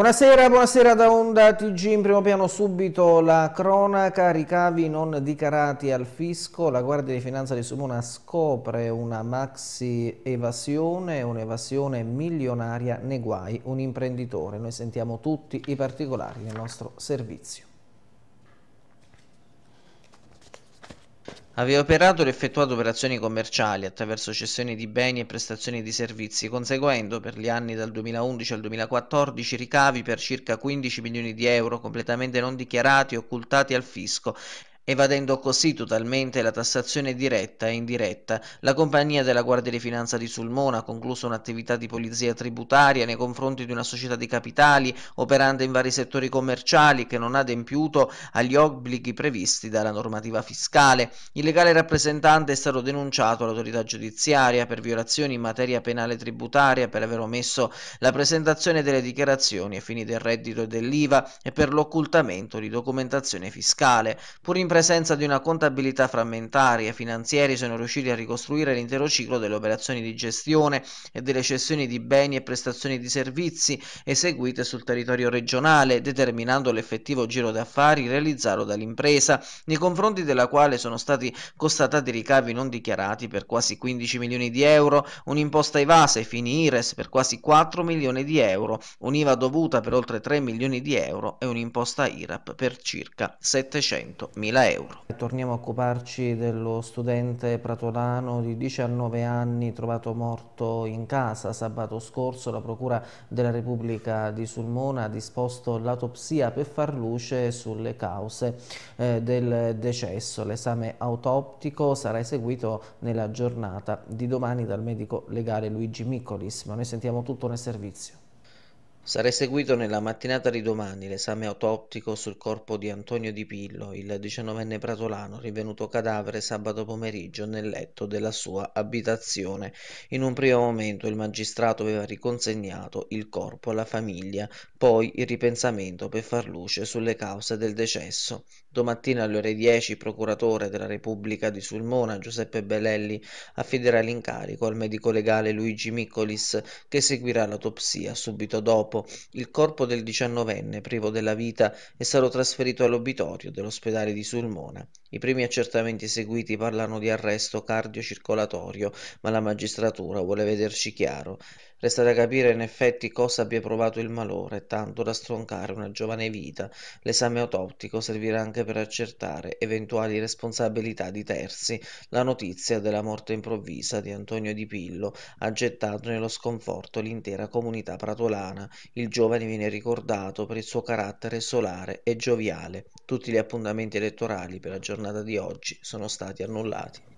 Buonasera, buonasera da Onda TG in primo piano subito la cronaca, ricavi non dichiarati al fisco, la Guardia di Finanza di Sumona scopre una maxi evasione, un'evasione milionaria nei guai, un imprenditore, noi sentiamo tutti i particolari nel nostro servizio. Aveva operato ed effettuato operazioni commerciali attraverso cessioni di beni e prestazioni di servizi, conseguendo per gli anni dal 2011 al 2014 ricavi per circa 15 milioni di euro completamente non dichiarati e occultati al fisco evadendo così totalmente la tassazione diretta e indiretta. La compagnia della Guardia di Finanza di Sulmona ha concluso un'attività di polizia tributaria nei confronti di una società di capitali operante in vari settori commerciali che non ha adempiuto agli obblighi previsti dalla normativa fiscale. Il legale rappresentante è stato denunciato all'autorità giudiziaria per violazioni in materia penale tributaria per aver omesso la presentazione delle dichiarazioni ai fini del reddito e dell'IVA e per l'occultamento di documentazione fiscale. Pur in presenza presenza di una contabilità frammentaria, i finanzieri sono riusciti a ricostruire l'intero ciclo delle operazioni di gestione e delle cessioni di beni e prestazioni di servizi eseguite sul territorio regionale, determinando l'effettivo giro d'affari realizzato dall'impresa, nei confronti della quale sono stati constatati ricavi non dichiarati per quasi 15 milioni di euro, un'imposta evasa e fini IRES per quasi 4 milioni di euro, un'IVA dovuta per oltre 3 milioni di euro e un'imposta IRAP per circa 700 mila euro euro. Torniamo a occuparci dello studente pratolano di 19 anni trovato morto in casa sabato scorso. La Procura della Repubblica di Sulmona ha disposto l'autopsia per far luce sulle cause eh, del decesso. L'esame autoptico sarà eseguito nella giornata di domani dal medico legale Luigi Miccolis. Ma noi sentiamo tutto nel servizio. Sarà seguito nella mattinata di domani l'esame autoptico sul corpo di Antonio Di Pillo, il diciannovenne pratolano rivenuto cadavere sabato pomeriggio nel letto della sua abitazione. In un primo momento il magistrato aveva riconsegnato il corpo alla famiglia, poi il ripensamento per far luce sulle cause del decesso. Domattina alle ore 10 il procuratore della Repubblica di Sulmona Giuseppe Belelli affiderà l'incarico al medico legale Luigi Miccolis che seguirà l'autopsia subito dopo. Il corpo del diciannovenne privo della vita è stato trasferito all'obitorio dell'ospedale di Sulmona. I primi accertamenti eseguiti parlano di arresto cardiocircolatorio, ma la magistratura vuole vederci chiaro. Resta da capire in effetti cosa abbia provato il malore, tanto da stroncare una giovane vita. L'esame autoptico servirà anche per accertare eventuali responsabilità di terzi. La notizia della morte improvvisa di Antonio Di Pillo ha gettato nello sconforto l'intera comunità pratolana. Il giovane viene ricordato per il suo carattere solare e gioviale. Tutti gli appuntamenti elettorali per la giornata di oggi sono stati annullati.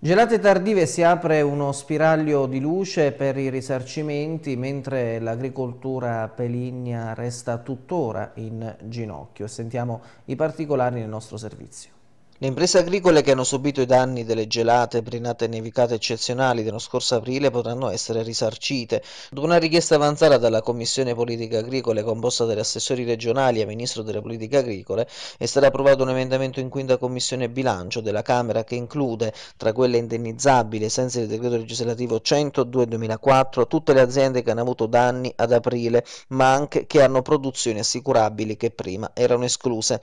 Gelate tardive si apre uno spiraglio di luce per i risarcimenti mentre l'agricoltura peligna resta tuttora in ginocchio. Sentiamo i particolari nel nostro servizio. Le imprese agricole che hanno subito i danni delle gelate, brinate e nevicate eccezionali dello scorso aprile potranno essere risarcite. Dopo una richiesta avanzata dalla Commissione Politica Agricole composta dagli assessori regionali e Ministro delle Politiche Agricole, è stato approvato un emendamento in quinta Commissione Bilancio della Camera che include, tra quelle indennizzabili senza il decreto legislativo 102-2004, tutte le aziende che hanno avuto danni ad aprile, ma anche che hanno produzioni assicurabili che prima erano escluse.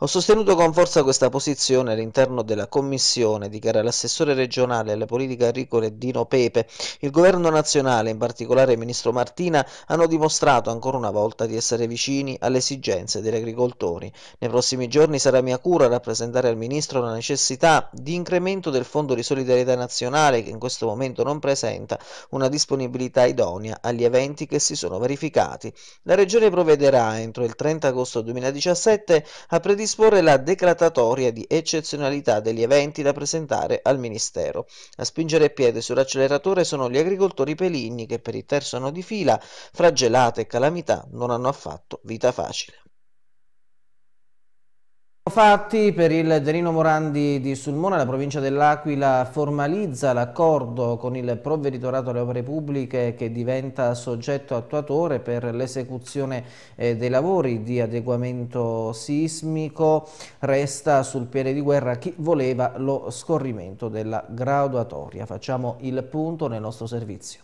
Ho sostenuto con forza questa posizione discussione all'interno della commissione di cui l'assessore regionale alle politiche agricole Dino Pepe, il governo nazionale, in particolare il ministro Martina, hanno dimostrato ancora una volta di essere vicini alle esigenze degli agricoltori. Nei prossimi giorni sarà mia cura rappresentare al ministro la necessità di incremento del Fondo di solidarietà nazionale che in questo momento non presenta una disponibilità idonea agli eventi che si sono verificati. La Regione provvederà entro il 30 agosto 2017 a predisporre la decretatoria di eccezione eccezionalità degli eventi da presentare al Ministero. A spingere piede sull'acceleratore sono gli agricoltori peligni che per il terzo anno di fila, fra gelate e calamità, non hanno affatto vita facile. Fatti per il Gerino Morandi di Sulmona, la provincia dell'Aquila formalizza l'accordo con il provveditorato alle opere pubbliche che diventa soggetto attuatore per l'esecuzione eh, dei lavori di adeguamento sismico. Resta sul piede di guerra chi voleva lo scorrimento della graduatoria. Facciamo il punto nel nostro servizio.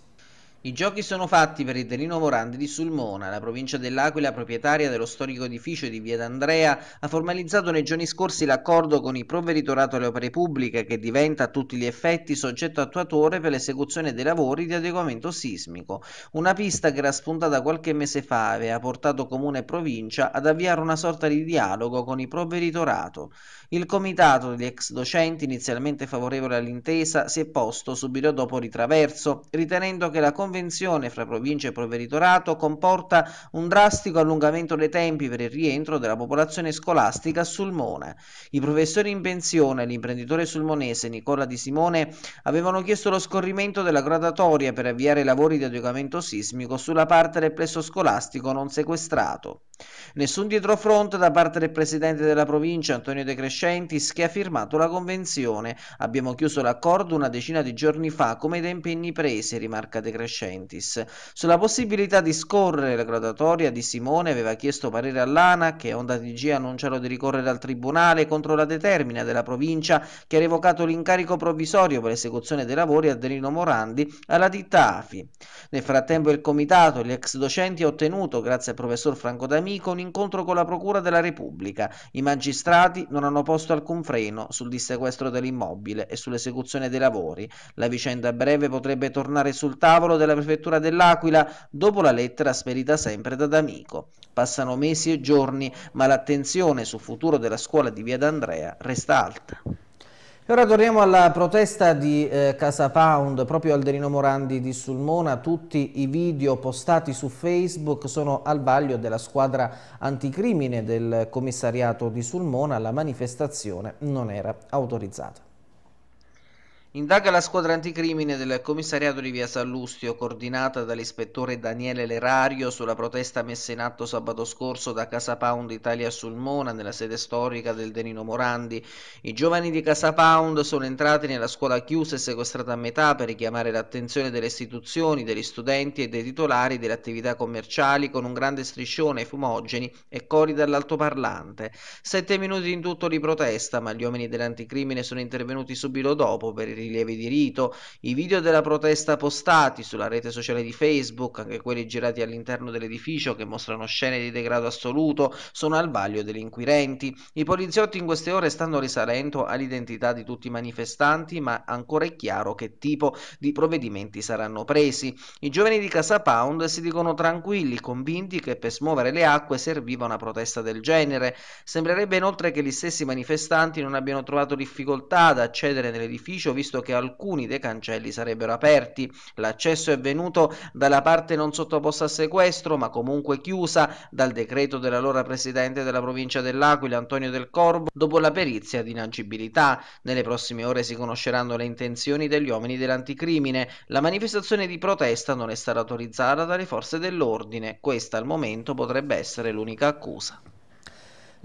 I giochi sono fatti per il Terino Morandi di Sulmona. La provincia dell'Aquila, proprietaria dello storico edificio di Via d'Andrea, ha formalizzato nei giorni scorsi l'accordo con il Provveditorato alle Opere Pubbliche che diventa a tutti gli effetti soggetto attuatore per l'esecuzione dei lavori di adeguamento sismico. Una pista che era spuntata qualche mese fa e aveva portato Comune e Provincia ad avviare una sorta di dialogo con il Provveditorato. Il comitato degli ex docenti, inizialmente favorevole all'intesa, si è posto subito dopo ritraverso, ritenendo che la Convenzione convenzione fra provincia e provveditorato comporta un drastico allungamento dei tempi per il rientro della popolazione scolastica a Sulmona. I professori in pensione e l'imprenditore sulmonese Nicola Di Simone avevano chiesto lo scorrimento della gradatoria per avviare i lavori di adeguamento sismico sulla parte del plesso scolastico non sequestrato. Nessun dietrofront da parte del presidente della provincia Antonio De Crescentis che ha firmato la convenzione. Abbiamo chiuso l'accordo una decina di giorni fa come da impegni presi, rimarca De Crescentis. Sulla possibilità di scorrere la graduatoria di Simone aveva chiesto parere all'ANA che Onda TG ha annunciato di ricorrere al tribunale contro la determina della provincia che ha revocato l'incarico provvisorio per l'esecuzione dei lavori a Delino Morandi alla ditta AFI. Nel frattempo il comitato e gli ex docenti ha ottenuto, grazie al professor Franco D'Amico, amico un incontro con la Procura della Repubblica. I magistrati non hanno posto alcun freno sul dissequestro dell'immobile e sull'esecuzione dei lavori. La vicenda a breve potrebbe tornare sul tavolo della prefettura dell'Aquila dopo la lettera sperita sempre da D'Amico. Passano mesi e giorni, ma l'attenzione sul futuro della scuola di Via d'Andrea resta alta ora torniamo alla protesta di eh, Casa Pound, proprio Alderino Morandi di Sulmona. Tutti i video postati su Facebook sono al vaglio della squadra anticrimine del commissariato di Sulmona. La manifestazione non era autorizzata. Indaga la squadra anticrimine del commissariato di via Sallustio, coordinata dall'ispettore Daniele Lerario, sulla protesta messa in atto sabato scorso da Casa Pound Italia Sulmona, nella sede storica del Denino Morandi. I giovani di Casa Pound sono entrati nella scuola chiusa e sequestrata a metà per richiamare l'attenzione delle istituzioni, degli studenti e dei titolari delle attività commerciali con un grande striscione fumogeni e cori dall'altoparlante. Sette minuti in tutto di protesta, ma gli uomini dell'anticrimine sono intervenuti subito dopo per il rilievi di rito, i video della protesta postati sulla rete sociale di Facebook, anche quelli girati all'interno dell'edificio che mostrano scene di degrado assoluto, sono al vaglio degli inquirenti. I poliziotti in queste ore stanno risalendo all'identità di tutti i manifestanti, ma ancora è chiaro che tipo di provvedimenti saranno presi. I giovani di Casa Pound si dicono tranquilli, convinti che per smuovere le acque serviva una protesta del genere. Sembrerebbe inoltre che gli stessi manifestanti non abbiano trovato difficoltà ad accedere nell'edificio visto visto che alcuni dei cancelli sarebbero aperti. L'accesso è venuto dalla parte non sottoposta a sequestro, ma comunque chiusa dal decreto dell'allora presidente della provincia dell'Aquila, Antonio Del Corbo, dopo la perizia di inagibilità. Nelle prossime ore si conosceranno le intenzioni degli uomini dell'anticrimine. La manifestazione di protesta non è stata autorizzata dalle forze dell'ordine. Questa al momento potrebbe essere l'unica accusa.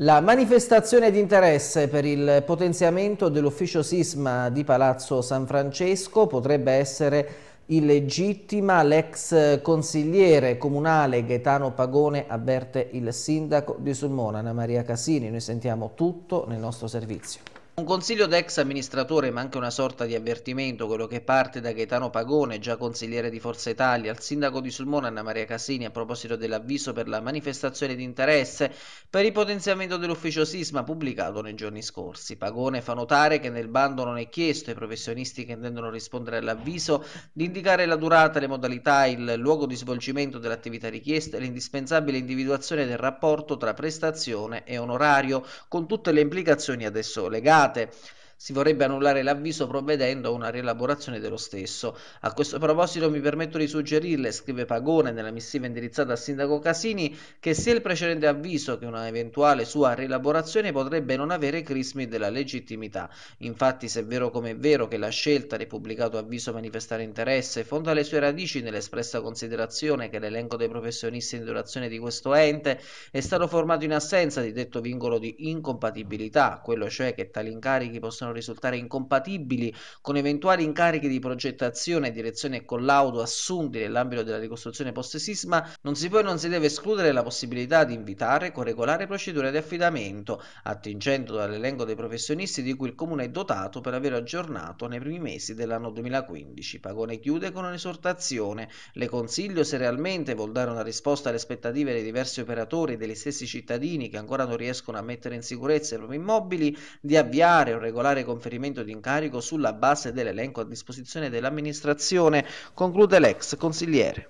La manifestazione di interesse per il potenziamento dell'ufficio sisma di Palazzo San Francesco potrebbe essere illegittima. L'ex consigliere comunale Gaetano Pagone avverte il sindaco di Sulmona, Anna Maria Casini. Noi sentiamo tutto nel nostro servizio. Un consiglio d'ex amministratore, ma anche una sorta di avvertimento, quello che parte da Gaetano Pagone, già consigliere di Forza Italia, al sindaco di Sulmona Anna Maria Casini a proposito dell'avviso per la manifestazione di interesse per il potenziamento dell'ufficio sisma pubblicato nei giorni scorsi. Pagone fa notare che nel bando non è chiesto ai professionisti che intendono rispondere all'avviso di indicare la durata, le modalità, il luogo di svolgimento dell'attività richiesta e l'indispensabile individuazione del rapporto tra prestazione e onorario, con tutte le implicazioni adesso legate ¡Gracias! si vorrebbe annullare l'avviso provvedendo a una rielaborazione dello stesso. A questo proposito mi permetto di suggerirle, scrive Pagone nella missiva indirizzata al sindaco Casini, che sia il precedente avviso che una eventuale sua rielaborazione potrebbe non avere crismi della legittimità. Infatti, se è vero come è vero che la scelta del pubblicato avviso manifestare interesse fonda le sue radici nell'espressa considerazione che l'elenco dei professionisti in durazione di questo ente è stato formato in assenza di detto vincolo di incompatibilità, quello cioè che tali incarichi possono possono risultare incompatibili con eventuali incarichi di progettazione, direzione e collaudo assunti nell'ambito della ricostruzione post-sisma, non si può e non si deve escludere la possibilità di invitare con regolare procedure di affidamento, attingendo dall'elenco dei professionisti di cui il Comune è dotato per aver aggiornato nei primi mesi dell'anno 2015. Pagone chiude con un'esortazione. Le consiglio se realmente vuol dare una risposta alle aspettative dei diversi operatori e degli stessi cittadini che ancora non riescono a mettere in sicurezza i propri immobili, di avviare un regolare effettuare conferimento di incarico sulla base dell'elenco a disposizione dell'amministrazione, conclude l'ex consigliere.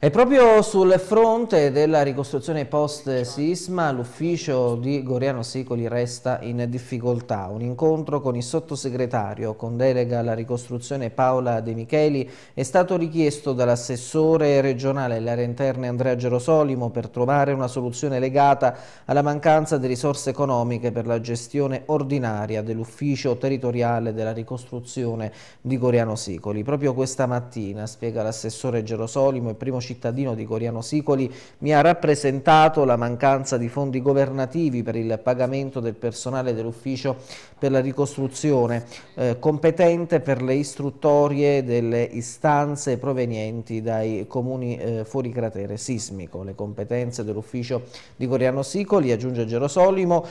E proprio sul fronte della ricostruzione post-sisma, l'ufficio di Goriano Sicoli resta in difficoltà. Un incontro con il sottosegretario con delega alla ricostruzione Paola De Micheli è stato richiesto dall'assessore regionale alle aree interne Andrea Gerosolimo per trovare una soluzione legata alla mancanza di risorse economiche per la gestione ordinaria dell'ufficio territoriale della ricostruzione di Goriano Sicoli. Proprio questa mattina, spiega l'assessore Gerosolimo, il primo cittadino di Coriano Sicoli mi ha rappresentato la mancanza di fondi governativi per il pagamento del personale dell'ufficio per la ricostruzione eh, competente per le istruttorie delle istanze provenienti dai comuni eh, fuori cratere sismico. Le competenze dell'ufficio di Coriano Sicoli, aggiunge Gerosolimo,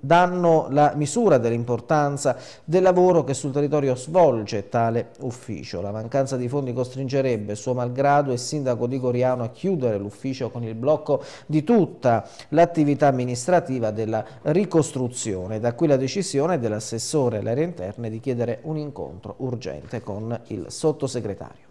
danno la misura dell'importanza del lavoro che sul territorio svolge tale ufficio. La mancanza di fondi costringerebbe, suo malgrado, il sindaco di sicoriano a chiudere l'ufficio con il blocco di tutta l'attività amministrativa della ricostruzione. Da qui la decisione dell'assessore all'area interne di chiedere un incontro urgente con il sottosegretario.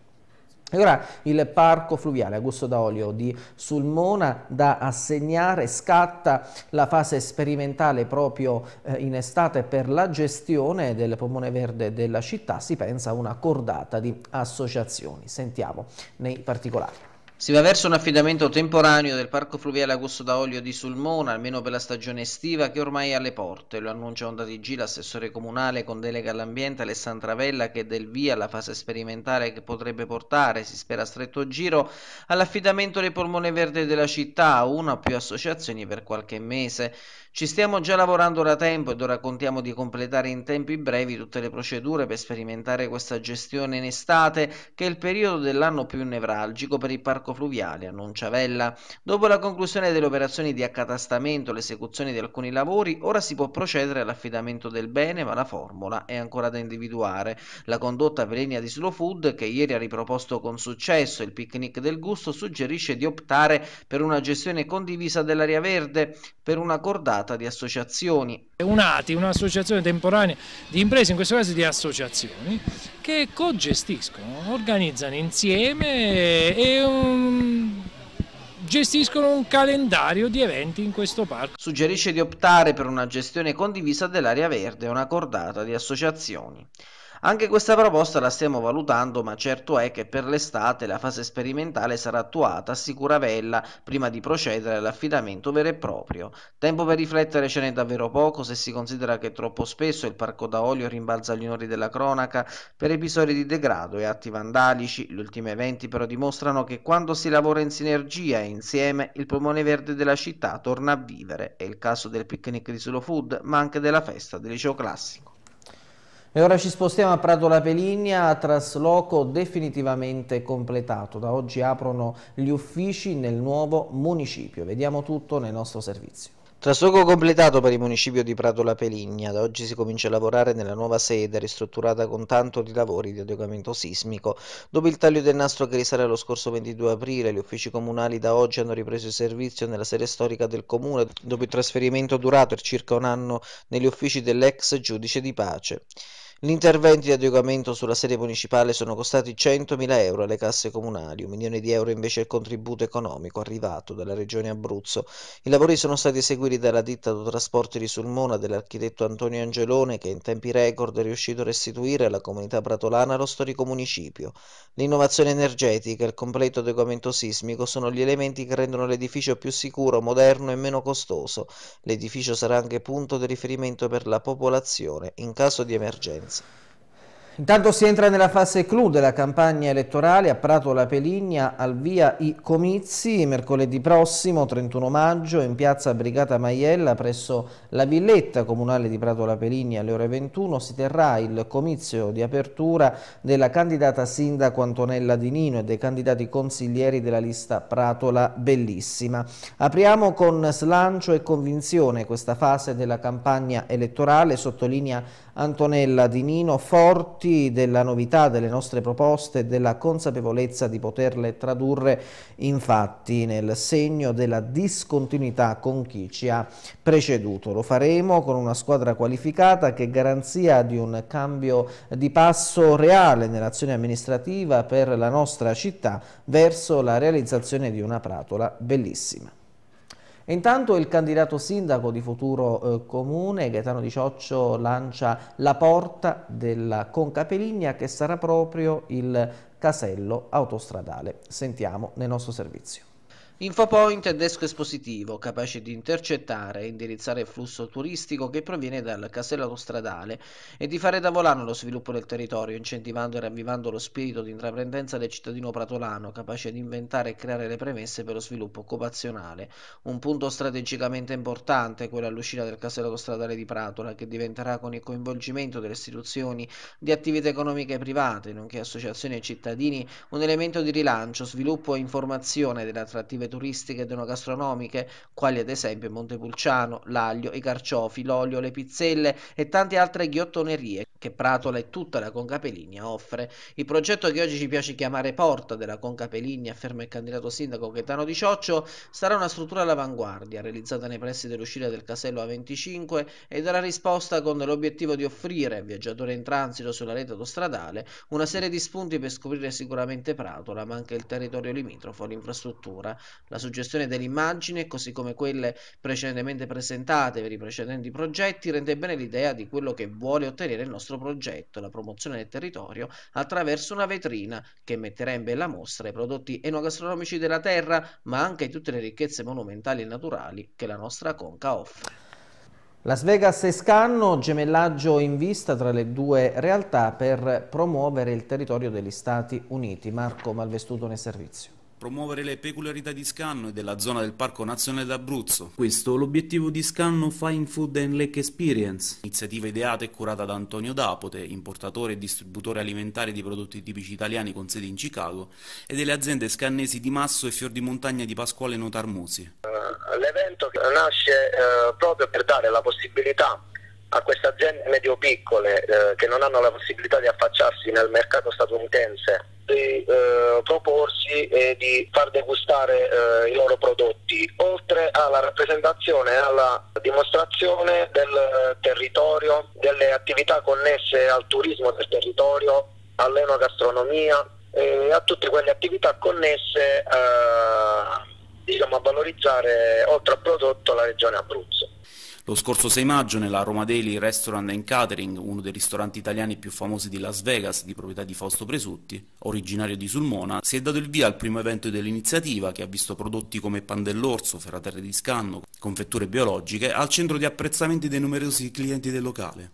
E ora il parco fluviale Augusto Daolio di Sulmona da assegnare scatta la fase sperimentale proprio eh, in estate per la gestione del pomone verde della città, si pensa a una cordata di associazioni. Sentiamo nei particolari. Si va verso un affidamento temporaneo del parco fluviale Augusto da Olio di Sulmona, almeno per la stagione estiva che ormai è alle porte, lo annuncia Onda di G, l'assessore comunale con delega all'ambiente Alessandra Vella che del via alla fase sperimentale che potrebbe portare, si spera a stretto giro, all'affidamento del polmone verde della città a una o più associazioni per qualche mese. Ci stiamo già lavorando da tempo ed ora contiamo di completare in tempi brevi tutte le procedure per sperimentare questa gestione in estate, che è il periodo dell'anno più nevralgico per il parco fluviale a Nonciavella. Dopo la conclusione delle operazioni di accatastamento e l'esecuzione di alcuni lavori, ora si può procedere all'affidamento del bene, ma la formula è ancora da individuare. La condotta per di Slow Food, che ieri ha riproposto con successo il picnic del gusto, suggerisce di optare per una gestione condivisa dell'area verde, per una cordata trattata di associazioni. Unati, un'associazione temporanea di imprese, in questo caso di associazioni, che co-gestiscono, organizzano insieme e um, gestiscono un calendario di eventi in questo parco. Suggerisce di optare per una gestione condivisa dell'area verde, una cordata di associazioni. Anche questa proposta la stiamo valutando, ma certo è che per l'estate la fase sperimentale sarà attuata assicura Vella, prima di procedere all'affidamento vero e proprio. Tempo per riflettere ce n'è davvero poco se si considera che troppo spesso il parco da olio rimbalza agli onori della cronaca per episodi di degrado e atti vandalici. Gli ultimi eventi però dimostrano che quando si lavora in sinergia e insieme il polmone verde della città torna a vivere. È il caso del picnic di Solo Food, ma anche della festa del liceo classico. E ora ci spostiamo a Prato La Peligna, trasloco definitivamente completato. Da oggi aprono gli uffici nel nuovo municipio. Vediamo tutto nel nostro servizio. Trasloco completato per il municipio di Prato La Peligna. Da oggi si comincia a lavorare nella nuova sede, ristrutturata con tanto di lavori di adeguamento sismico. Dopo il taglio del nastro che risale allo scorso 22 aprile, gli uffici comunali da oggi hanno ripreso il servizio nella sede storica del comune, dopo il trasferimento durato per circa un anno negli uffici dell'ex giudice di pace. Gli interventi di adeguamento sulla sede municipale sono costati 100.000 euro alle casse comunali, un milione di euro invece è il contributo economico arrivato dalla regione Abruzzo. I lavori sono stati eseguiti dalla ditta Trasporti di Sulmona dell'architetto Antonio Angelone che in tempi record è riuscito a restituire alla comunità pratolana lo storico municipio. L'innovazione energetica e il completo adeguamento sismico sono gli elementi che rendono l'edificio più sicuro, moderno e meno costoso. L'edificio sarà anche punto di riferimento per la popolazione in caso di emergenza. Costanza. Intanto si entra nella fase clou della campagna elettorale a Prato La Peligna al via i comizi mercoledì prossimo 31 maggio in piazza Brigata Maiella presso la villetta comunale di Prato La Peligna alle ore 21 si terrà il comizio di apertura della candidata sindaco Antonella Di Nino e dei candidati consiglieri della lista Prato La Bellissima. Apriamo con slancio e convinzione questa fase della campagna elettorale sottolinea Antonella Di Nino, forti della novità delle nostre proposte e della consapevolezza di poterle tradurre infatti nel segno della discontinuità con chi ci ha preceduto. Lo faremo con una squadra qualificata che è garanzia di un cambio di passo reale nell'azione amministrativa per la nostra città verso la realizzazione di una pratola bellissima intanto il candidato sindaco di Futuro eh, Comune, Gaetano Di Cioccio, lancia la porta della Concapeligna che sarà proprio il casello autostradale. Sentiamo nel nostro servizio. Infopoint è desk espositivo, capace di intercettare e indirizzare il flusso turistico che proviene dal casello autostradale e di fare da volano lo sviluppo del territorio, incentivando e ravvivando lo spirito di intraprendenza del cittadino pratolano, capace di inventare e creare le premesse per lo sviluppo occupazionale. Un punto strategicamente importante è quello all'uscita del casello autostradale di Pratola, che diventerà con il coinvolgimento delle istituzioni di attività economiche private, nonché associazioni e cittadini, un elemento di rilancio, sviluppo e informazione delle attrattive turistiche ed enogastronomiche, quali ad esempio il Montepulciano, l'aglio, i carciofi, l'olio, le pizzelle e tante altre ghiottonerie che Pratola e tutta la Conca Peligna offre. Il progetto che oggi ci piace chiamare Porta della Conca Peligna, afferma il candidato sindaco Gaetano Di Cioccio, sarà una struttura all'avanguardia, realizzata nei pressi dell'uscita del casello A25 e darà risposta con l'obiettivo di offrire a viaggiatori in transito sulla rete autostradale una serie di spunti per scoprire sicuramente Pratola, ma anche il territorio limitrofo, l'infrastruttura, la suggestione dell'immagine, così come quelle precedentemente presentate per i precedenti progetti, rende bene l'idea di quello che vuole ottenere il nostro progetto, la promozione del territorio, attraverso una vetrina che metterà in bella mostra i prodotti enogastronomici della terra, ma anche tutte le ricchezze monumentali e naturali che la nostra conca offre. Las Vegas e Scanno, gemellaggio in vista tra le due realtà per promuovere il territorio degli Stati Uniti. Marco Malvestuto nel servizio promuovere le peculiarità di Scanno e della zona del Parco Nazionale d'Abruzzo. Questo è l'obiettivo di Scanno Fine Food and Lake Experience. Iniziativa ideata e curata da Antonio Dapote, importatore e distributore alimentare di prodotti tipici italiani con sede in Chicago, e delle aziende scannesi di Masso e Fior di Montagna di Pasquale Notarmusi. Eh, l'evento nasce eh, proprio per dare la possibilità a queste aziende medio-piccole eh, che non hanno la possibilità di affacciarsi nel mercato statunitense di eh, proporsi e di far degustare eh, i loro prodotti, oltre alla rappresentazione e alla dimostrazione del territorio, delle attività connesse al turismo del territorio, all'enogastronomia e a tutte quelle attività connesse eh, diciamo, a valorizzare oltre al prodotto la regione Abruzzo. Lo scorso 6 maggio nella Roma Daily Restaurant and Catering, uno dei ristoranti italiani più famosi di Las Vegas di proprietà di Fausto Presutti, originario di Sulmona, si è dato il via al primo evento dell'iniziativa che ha visto prodotti come pan dell'orso, ferraterre di scanno, confetture biologiche al centro di apprezzamenti dei numerosi clienti del locale.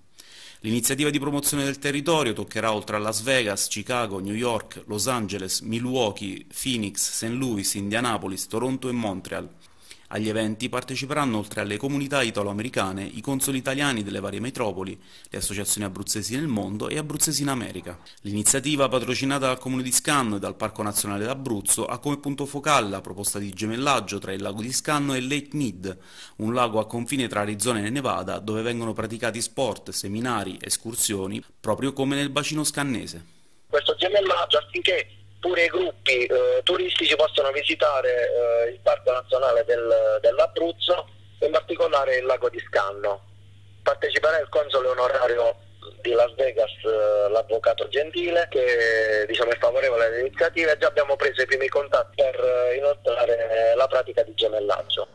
L'iniziativa di promozione del territorio toccherà oltre a Las Vegas, Chicago, New York, Los Angeles, Milwaukee, Phoenix, St. Louis, Indianapolis, Toronto e Montreal. Agli eventi parteciperanno oltre alle comunità italo-americane i consoli italiani delle varie metropoli, le associazioni abruzzesi nel mondo e abruzzesi in America. L'iniziativa patrocinata dal Comune di Scanno e dal Parco Nazionale d'Abruzzo ha come punto focale la proposta di gemellaggio tra il lago di Scanno e Lake Mead, un lago a confine tra Arizona e Nevada dove vengono praticati sport, seminari, escursioni, proprio come nel bacino scannese. Questo gemellaggio affinché pure i gruppi eh, turistici possono visitare eh, il Parco Nazionale del, dell'Abruzzo, in particolare il lago di Scanno. Parteciperà il console onorario di Las Vegas, eh, l'avvocato Gentile, che diciamo, è favorevole all'iniziativa e già abbiamo preso i primi contatti per eh, inoltrare la pratica di gemellaggio.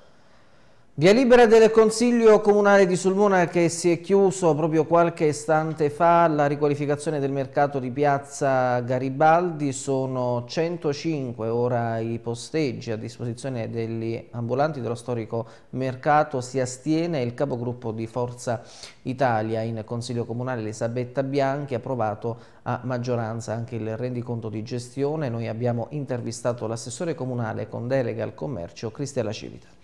Via libera del Consiglio Comunale di Sulmona che si è chiuso proprio qualche istante fa la riqualificazione del mercato di piazza Garibaldi, sono 105 ora i posteggi a disposizione degli ambulanti dello storico mercato, si astiene il capogruppo di Forza Italia in Consiglio Comunale Elisabetta Bianchi, ha approvato a maggioranza anche il rendiconto di gestione, noi abbiamo intervistato l'assessore comunale con delega al commercio Cristiana Civita.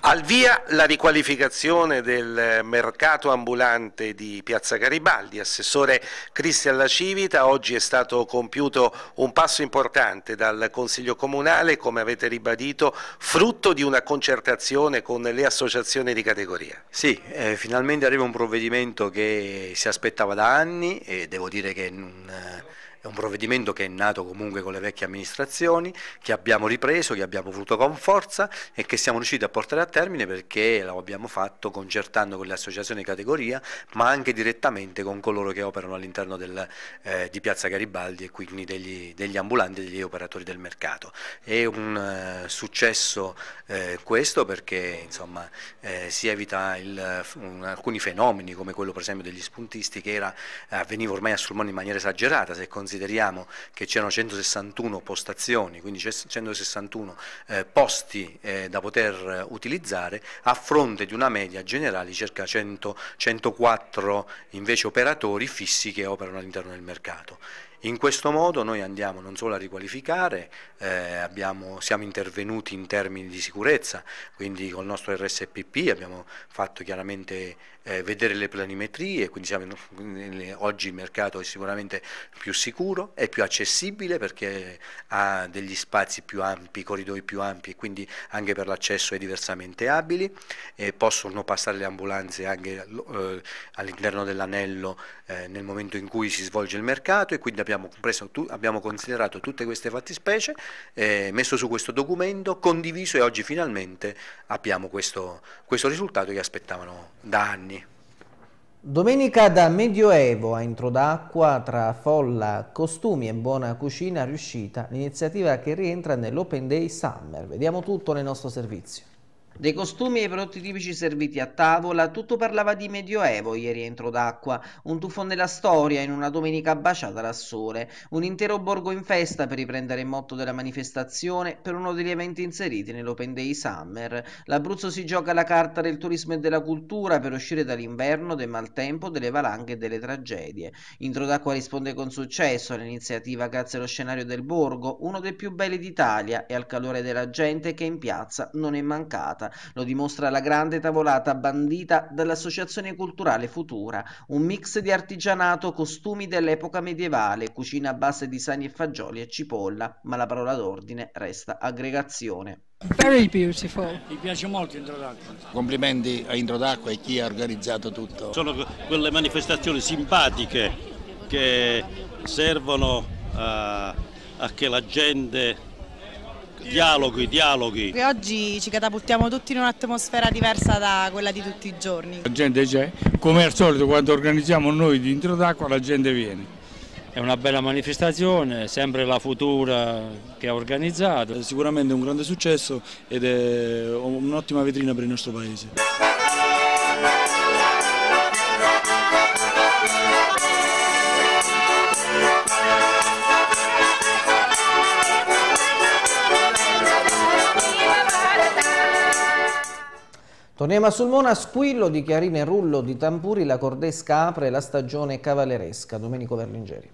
Al via la riqualificazione del mercato ambulante di Piazza Garibaldi. Assessore Cristian La Civita, oggi è stato compiuto un passo importante dal Consiglio Comunale, come avete ribadito, frutto di una concertazione con le associazioni di categoria. Sì, eh, finalmente arriva un provvedimento che si aspettava da anni e devo dire che... Non, eh è un provvedimento che è nato comunque con le vecchie amministrazioni, che abbiamo ripreso, che abbiamo voluto con forza e che siamo riusciti a portare a termine perché lo abbiamo fatto concertando con le associazioni di categoria, ma anche direttamente con coloro che operano all'interno eh, di Piazza Garibaldi e quindi degli, degli, ambulanti e degli operatori del mercato. È un eh, successo eh, questo perché insomma, eh, si evita il, un, alcuni fenomeni come quello per esempio degli spuntisti che era, avveniva eh, ormai a Sulmone in maniera esagerata, se con consideriamo che c'erano 161 postazioni, quindi 161 eh, posti eh, da poter eh, utilizzare, a fronte di una media generale di circa 100, 104 invece operatori fissi che operano all'interno del mercato. In questo modo noi andiamo non solo a riqualificare, eh, abbiamo, siamo intervenuti in termini di sicurezza, quindi con il nostro RSPP abbiamo fatto chiaramente eh, vedere le planimetrie, quindi siamo, oggi il mercato è sicuramente più sicuro, è più accessibile perché ha degli spazi più ampi, corridoi più ampi e quindi anche per l'accesso è diversamente abili, eh, possono passare le ambulanze anche eh, all'interno dell'anello eh, nel momento in cui si svolge il mercato e quindi abbiamo, tu, abbiamo considerato tutte queste fattispecie, eh, messo su questo documento, condiviso e oggi finalmente abbiamo questo, questo risultato che aspettavano da anni. Domenica da Medioevo a d'Acqua, tra folla, costumi e buona cucina riuscita, l'iniziativa che rientra nell'Open Day Summer. Vediamo tutto nel nostro servizio. Dei costumi e i prodotti tipici serviti a tavola, tutto parlava di medioevo ieri entro d'acqua, un tuffo nella storia in una domenica baciata dal sole, un intero borgo in festa per riprendere il motto della manifestazione per uno degli eventi inseriti nell'Open Day Summer. L'Abruzzo si gioca la carta del turismo e della cultura per uscire dall'inverno, del maltempo, delle valanghe e delle tragedie. Intro d'acqua risponde con successo all'iniziativa grazie allo scenario del borgo, uno dei più belli d'Italia e al calore della gente che in piazza non è mancata. Lo dimostra la grande tavolata bandita dall'Associazione Culturale Futura, un mix di artigianato, costumi dell'epoca medievale, cucina a base di sani e fagioli e cipolla, ma la parola d'ordine resta aggregazione. Very beautiful. Mi piace molto Introdacqua. Complimenti a Introdacqua d'Acqua e chi ha organizzato tutto. Sono quelle manifestazioni simpatiche che servono a, a che la gente Dialoghi, dialoghi. E oggi ci catapultiamo tutti in un'atmosfera diversa da quella di tutti i giorni. La gente c'è, come al solito quando organizziamo noi dentro d'acqua la gente viene. È una bella manifestazione, sempre la Futura che ha organizzato. È sicuramente un grande successo ed è un'ottima vetrina per il nostro paese. Torniamo a Sulmona, squillo di chiarine e rullo di tamburi, la cordesca apre la stagione cavalleresca. Domenico Berlingeri.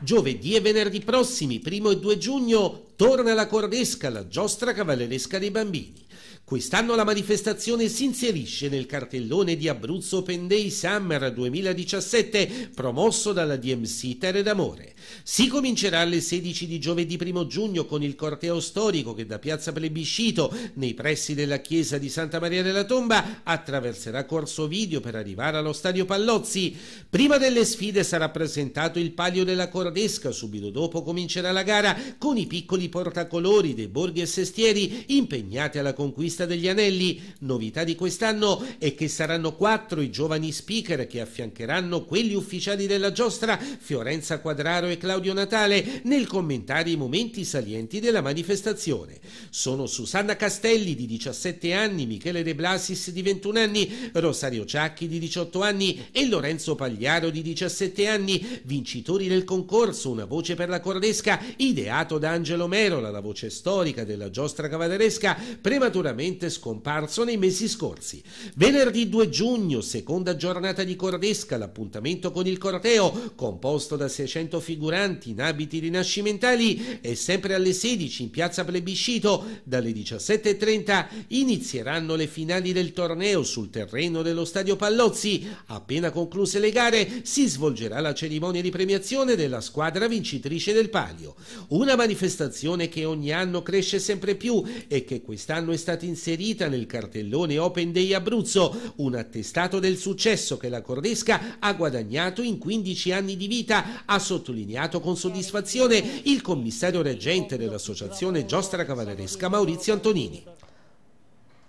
Giovedì e venerdì prossimi, primo e 2 giugno, torna la cordesca, la giostra cavalleresca dei bambini. Quest'anno la manifestazione si inserisce nel cartellone di Abruzzo Open Day Summer 2017 promosso dalla DMC Terre d'Amore. Si comincerà alle 16 di giovedì 1 giugno con il corteo storico che da Piazza Plebiscito, nei pressi della chiesa di Santa Maria della Tomba, attraverserà Corso Video per arrivare allo stadio Pallozzi. Prima delle sfide sarà presentato il palio della Cordesca, subito dopo comincerà la gara con i piccoli portacolori dei borghi e sestieri impegnati alla conquista degli anelli. Novità di quest'anno è che saranno quattro i giovani speaker che affiancheranno quelli ufficiali della giostra Fiorenza Quadraro e Claudio Natale nel commentare i momenti salienti della manifestazione. Sono Susanna Castelli di 17 anni, Michele De Blasis di 21 anni, Rosario Ciacchi di 18 anni e Lorenzo Pagliaro di 17 anni, vincitori del concorso Una voce per la cornesca ideato da Angelo Merola, la voce storica della giostra cavalleresca prematuramente scomparso nei mesi scorsi. Venerdì 2 giugno, seconda giornata di cornesca, l'appuntamento con il corteo composto da 600 figure carburanti in abiti rinascimentali e sempre alle 16 in piazza Plebiscito dalle 17.30 inizieranno le finali del torneo sul terreno dello stadio Pallozzi. Appena concluse le gare si svolgerà la cerimonia di premiazione della squadra vincitrice del palio. Una manifestazione che ogni anno cresce sempre più e che quest'anno è stata inserita nel cartellone Open Day Abruzzo, un attestato del successo che la Cordesca ha guadagnato in 15 anni di vita, ha sottolineato Consegnato con soddisfazione il commissario reggente dell'associazione Giostra Cavalleresca Maurizio Antonini.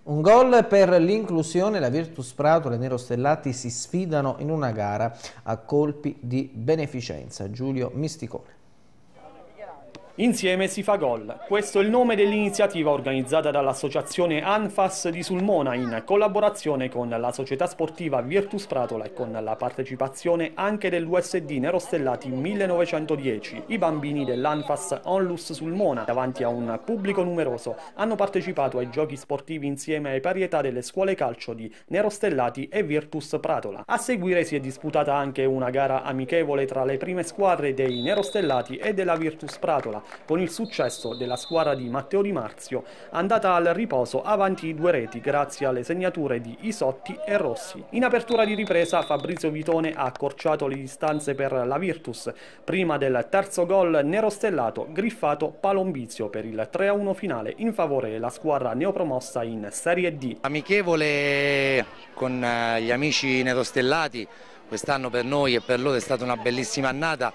Un gol per l'inclusione, la Virtus Prato e le Nerostellati si sfidano in una gara a colpi di beneficenza. Giulio Misticone. Insieme si fa gol. Questo è il nome dell'iniziativa organizzata dall'associazione ANFAS di Sulmona in collaborazione con la società sportiva Virtus Pratola e con la partecipazione anche dell'USD Nerostellati 1910. I bambini dell'ANFAS Onlus Sulmona, davanti a un pubblico numeroso, hanno partecipato ai giochi sportivi insieme ai parietà delle scuole calcio di Nerostellati e Virtus Pratola. A seguire si è disputata anche una gara amichevole tra le prime squadre dei Nerostellati e della Virtus Pratola con il successo della squadra di Matteo Di Marzio, andata al riposo avanti due reti grazie alle segnature di Isotti e Rossi. In apertura di ripresa Fabrizio Vitone ha accorciato le distanze per la Virtus, prima del terzo gol nerostellato griffato Palombizio per il 3-1 finale in favore della squadra neopromossa in Serie D. Amichevole con eh, gli amici nerostellati, quest'anno per noi e per loro è stata una bellissima annata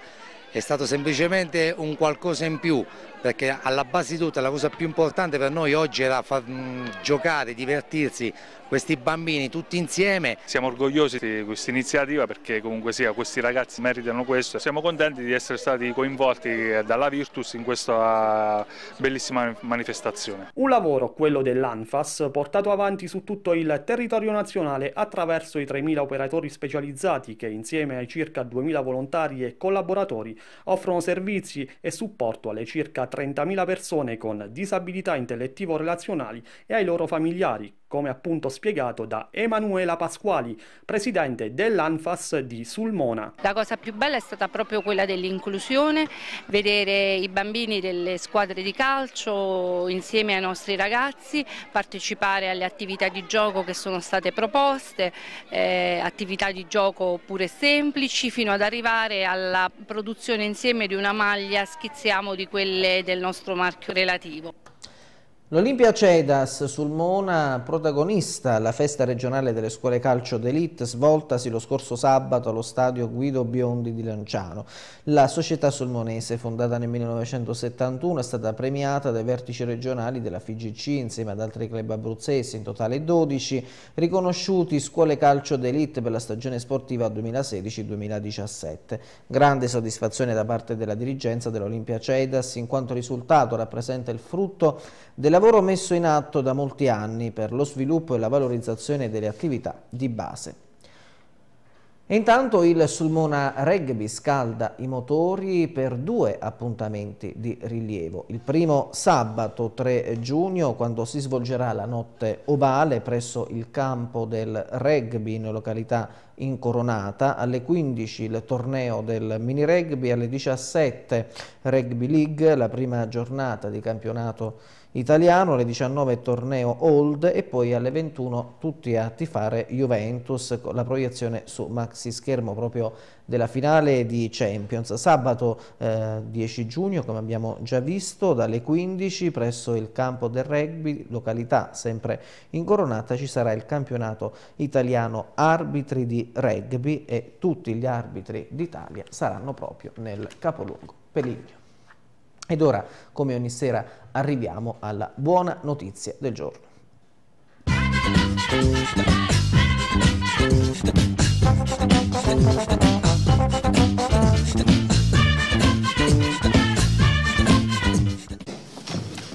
è stato semplicemente un qualcosa in più perché alla base di tutto la cosa più importante per noi oggi era far mh, mm, giocare, divertirsi questi bambini tutti insieme. Siamo orgogliosi di questa iniziativa perché comunque sia questi ragazzi meritano questo. Siamo contenti di essere stati coinvolti dalla Virtus in questa bellissima manifestazione. Un lavoro, quello dell'ANFAS, portato avanti su tutto il territorio nazionale attraverso i 3.000 operatori specializzati che insieme ai circa 2.000 volontari e collaboratori offrono servizi e supporto alle circa 30.000 30.000 persone con disabilità intellettivo-relazionali e ai loro familiari, come appunto spiegato da Emanuela Pasquali, presidente dell'ANFAS di Sulmona. La cosa più bella è stata proprio quella dell'inclusione, vedere i bambini delle squadre di calcio insieme ai nostri ragazzi partecipare alle attività di gioco che sono state proposte, eh, attività di gioco pure semplici fino ad arrivare alla produzione insieme di una maglia schizziamo di quelle del nostro marchio relativo. L'Olimpia Cedas sul Mona protagonista alla festa regionale delle scuole calcio d'elite svoltasi lo scorso sabato allo stadio Guido Biondi di Lanciano. La società sulmonese, fondata nel 1971, è stata premiata dai vertici regionali della FIGC insieme ad altri club abruzzesi, in totale 12, riconosciuti scuole calcio d'elite per la stagione sportiva 2016-2017. Grande soddisfazione da parte della dirigenza dell'Olimpia Cedas in quanto risultato rappresenta il frutto della lavoro messo in atto da molti anni per lo sviluppo e la valorizzazione delle attività di base. intanto il Sulmona Rugby scalda i motori per due appuntamenti di rilievo. Il primo sabato 3 giugno quando si svolgerà la notte ovale presso il campo del rugby in località Incoronata. Alle 15 il torneo del mini rugby, alle 17 Rugby League, la prima giornata di campionato italiano, alle 19 torneo Old e poi alle 21 tutti a tifare Juventus con la proiezione su maxi schermo proprio della finale di Champions. Sabato eh, 10 giugno, come abbiamo già visto, dalle 15 presso il campo del rugby, località sempre incoronata, ci sarà il campionato italiano arbitri di rugby e tutti gli arbitri d'Italia saranno proprio nel capoluogo Peligno. Ed ora, come ogni sera, arriviamo alla buona notizia del giorno.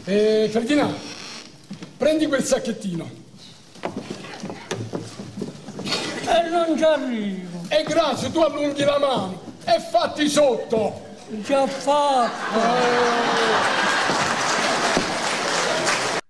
Eh, Ferdinando, prendi quel sacchettino. E eh, non ci arrivo. E grazie, tu allunghi la mano e fatti sotto. Jafar.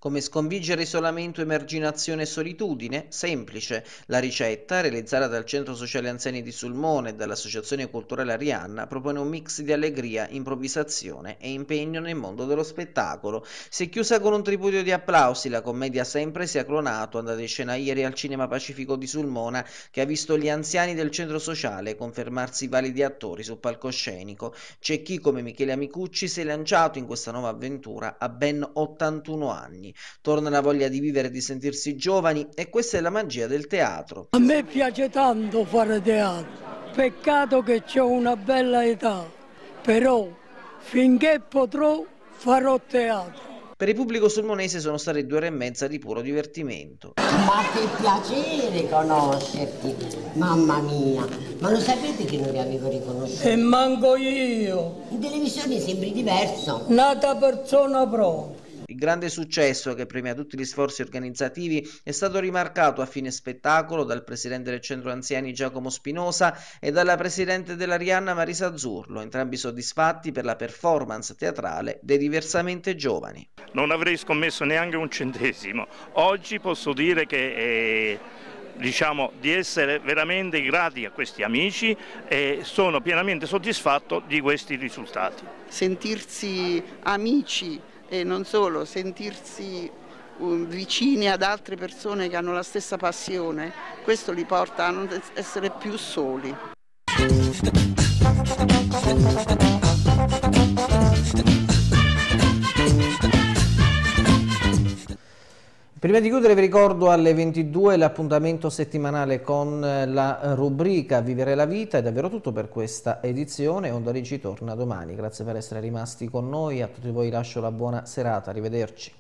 Come sconfiggere isolamento, emarginazione e solitudine? Semplice. La ricetta, realizzata dal Centro Sociale Anziani di Sulmone e dall'Associazione Culturale Arianna, propone un mix di allegria, improvvisazione e impegno nel mondo dello spettacolo. Si è chiusa con un tributo di applausi, la commedia Sempre si è clonato, andata in scena ieri al Cinema Pacifico di Sulmona, che ha visto gli anziani del centro sociale confermarsi validi attori sul palcoscenico. C'è chi, come Michele Amicucci, si è lanciato in questa nuova avventura a ben 81 anni giovani, torna la voglia di vivere e di sentirsi giovani e questa è la magia del teatro. A me piace tanto fare teatro, peccato che ho una bella età, però finché potrò farò teatro. Per il pubblico sulmonese sono state due ore e mezza di puro divertimento. Ma che piacere conoscerti, mamma mia. Ma lo sapete che non vi avevo riconosciuto? E manco io. In televisione sembri diverso. Nata persona proprio. Il grande successo, che premia tutti gli sforzi organizzativi, è stato rimarcato a fine spettacolo dal presidente del centro anziani Giacomo Spinosa e dalla presidente dell'Arianna Marisa Azzurlo, entrambi soddisfatti per la performance teatrale dei diversamente giovani. Non avrei scommesso neanche un centesimo. Oggi posso dire che... Eh diciamo, di essere veramente grati a questi amici e sono pienamente soddisfatto di questi risultati. Sentirsi amici e non solo, sentirsi um, vicini ad altre persone che hanno la stessa passione, questo li porta a non essere più soli. Prima di chiudere vi ricordo alle 22 l'appuntamento settimanale con la rubrica Vivere la vita, è davvero tutto per questa edizione, Onda Ricci torna domani, grazie per essere rimasti con noi, a tutti voi lascio la buona serata, arrivederci.